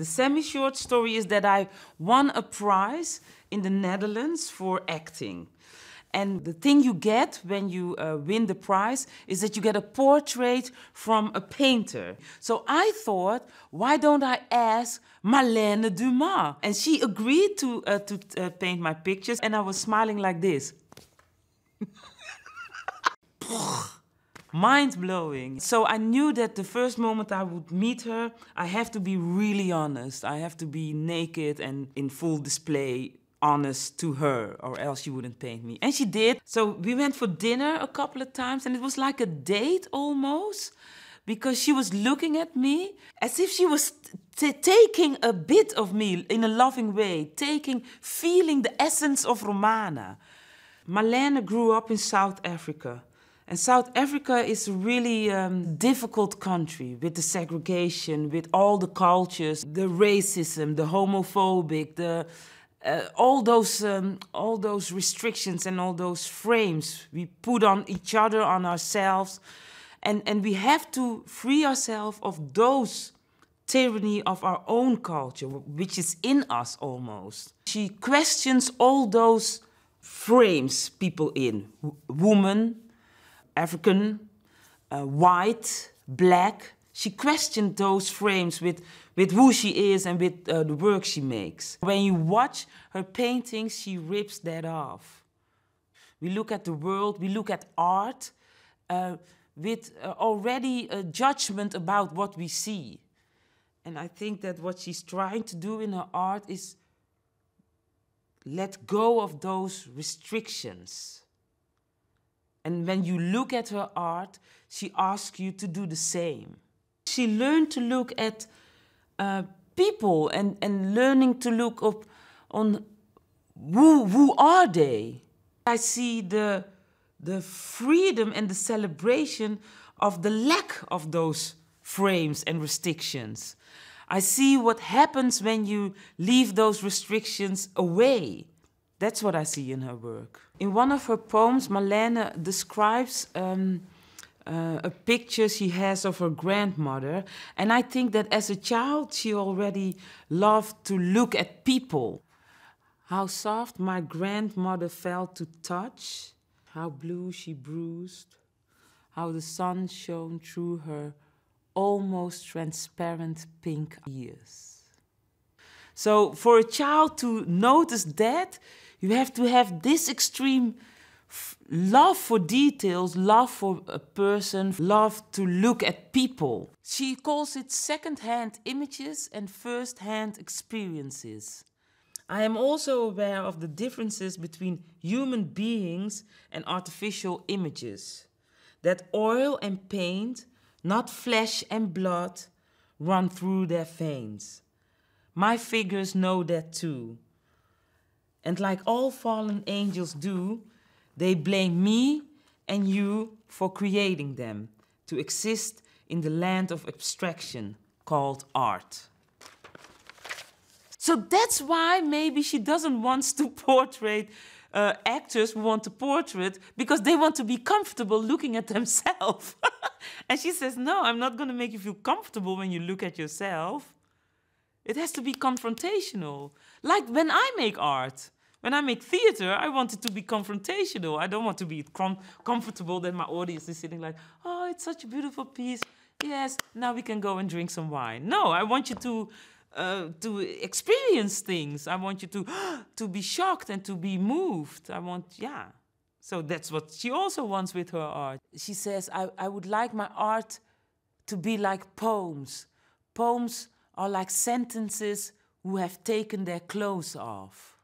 The semi-short story is that I won a prize in the Netherlands for acting. And the thing you get when you uh, win the prize is that you get a portrait from a painter. So I thought, why don't I ask Marlene Dumas? And she agreed to, uh, to uh, paint my pictures, and I was smiling like this. mind blowing. So I knew that the first moment I would meet her, I have to be really honest. I have to be naked and in full display honest to her or else she wouldn't paint me. And she did. So we went for dinner a couple of times and it was like a date almost because she was looking at me as if she was taking a bit of me in a loving way, taking, feeling the essence of Romana. Marlene grew up in South Africa. And South Africa is a really um, difficult country with the segregation, with all the cultures, the racism, the homophobic, the uh, all those um, all those restrictions and all those frames we put on each other, on ourselves, and and we have to free ourselves of those tyranny of our own culture, which is in us almost. She questions all those frames people in, woman, African, uh, white, black. She questioned those frames with, with who she is and with uh, the work she makes. When you watch her paintings, she rips that off. We look at the world, we look at art uh, with uh, already a judgment about what we see. And I think that what she's trying to do in her art is let go of those restrictions. And when you look at her art, she asks you to do the same. She learned to look at uh, people and, and learning to look up on who, who are they? I see the, the freedom and the celebration of the lack of those frames and restrictions. I see what happens when you leave those restrictions away. That's what I see in her work. In one of her poems, Marlene describes um, uh, a picture she has of her grandmother. And I think that as a child, she already loved to look at people. How soft my grandmother felt to touch, how blue she bruised, how the sun shone through her almost transparent pink ears. So for a child to notice that, you have to have this extreme love for details, love for a person, love to look at people. She calls it second-hand images and first-hand experiences. I am also aware of the differences between human beings and artificial images. That oil and paint, not flesh and blood, run through their veins. My figures know that too. And like all fallen angels do, they blame me and you for creating them to exist in the land of abstraction called art. So that's why maybe she doesn't want to portray uh, actors who want to portrait because they want to be comfortable looking at themselves. and she says, No, I'm not going to make you feel comfortable when you look at yourself. It has to be confrontational. Like when I make art. When I make theater, I want it to be confrontational. I don't want to be com comfortable that my audience is sitting like, oh, it's such a beautiful piece. Yes, now we can go and drink some wine. No, I want you to uh, to experience things. I want you to to be shocked and to be moved. I want, yeah. So that's what she also wants with her art. She says, I, I would like my art to be like poems. Poems are like sentences who have taken their clothes off.